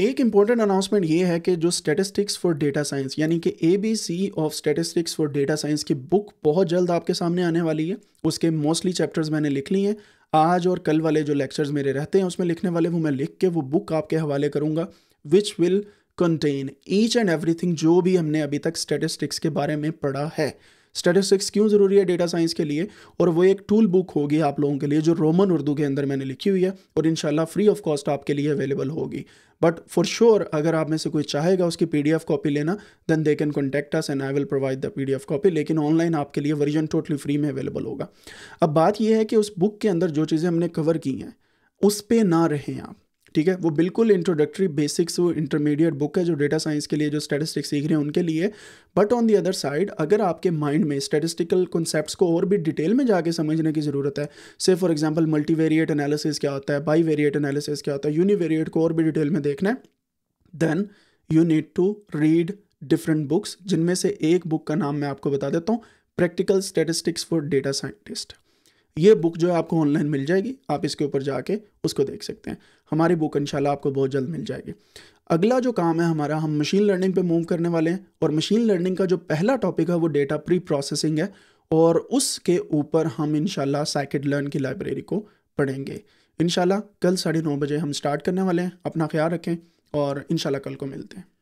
एक important announcement ये है कि जो स्टैटिस्टिक्स फॉर डेटा साइंस यानी कि A B C of statistics for data science की बुक बहुत जल्द आपके सामने आने वाली है उसके मोस्टली चैप्टर्स मैंने लिख ली हैं आज और कल वाले जो लेक्चर्स मेरे रहते हैं उसमें लिखने वाले वो मैं लिख के वो बुक आपके हवाले करूँगा which will contain each and every जो भी हमने अभी तक स्टेटिस्टिक्स के बारे में पढ़ा है स्टेटिस्टिक्स क्यों ज़रूरी है डेटा साइंस के लिए और वो एक टूल बुक होगी आप लोगों के लिए जो रोमन उर्दू के अंदर मैंने लिखी हुई है और इन फ्री ऑफ कॉस्ट आपके लिए अवेलेबल होगी बट फॉर श्योर अगर आप में से कोई चाहेगा उसकी पी कॉपी लेना then they can contact us and I will provide the P copy लेकिन ऑनलाइन आपके लिए वर्जन टोटली फ्री में अवेलेबल होगा अब बात यह है कि उस बुक के अंदर जो चीज़ें हमने कवर की हैं उस पर ना रहें आप ठीक है वो बिल्कुल इंट्रोडक्टरी बेसिक्स वो इंटरमीडिएट बुक है जो डेटा साइंस के लिए जो स्टेटिस्टिक्स सीख रहे हैं उनके लिए but on the other side अगर आपके माइंड में स्टेटिस्टिकल कॉन्सेप्ट्स को और भी डिटेल में जाके समझने की ज़रूरत है से फॉर एग्जाम्पल मल्टीवेरिएट एनालिसिस क्या होता है बाई वेरिएट एनालिसिस क्या होता है यूनिवेरिएट को और भी डिटेल में देखना है then you need to read different books जिनमें से एक बुक का नाम मैं आपको बता देता हूँ practical statistics for data scientist ये बुक जो है आपको ऑनलाइन मिल जाएगी आप इसके ऊपर जाके उसको देख सकते हैं हमारी बुक इंशाल्लाह आपको बहुत जल्द मिल जाएगी अगला जो काम है हमारा हम मशीन लर्निंग पे मूव करने वाले हैं और मशीन लर्निंग का जो पहला टॉपिक है वो डेटा प्री प्रोसेसिंग है और उसके ऊपर हम इनशाला साइकिट लर्न की लाइब्रेरी को पढ़ेंगे इनशाला कल साढ़े नौ बजे हम स्टार्ट करने वाले हैं अपना ख्याल रखें और इनशाला कल को मिलते हैं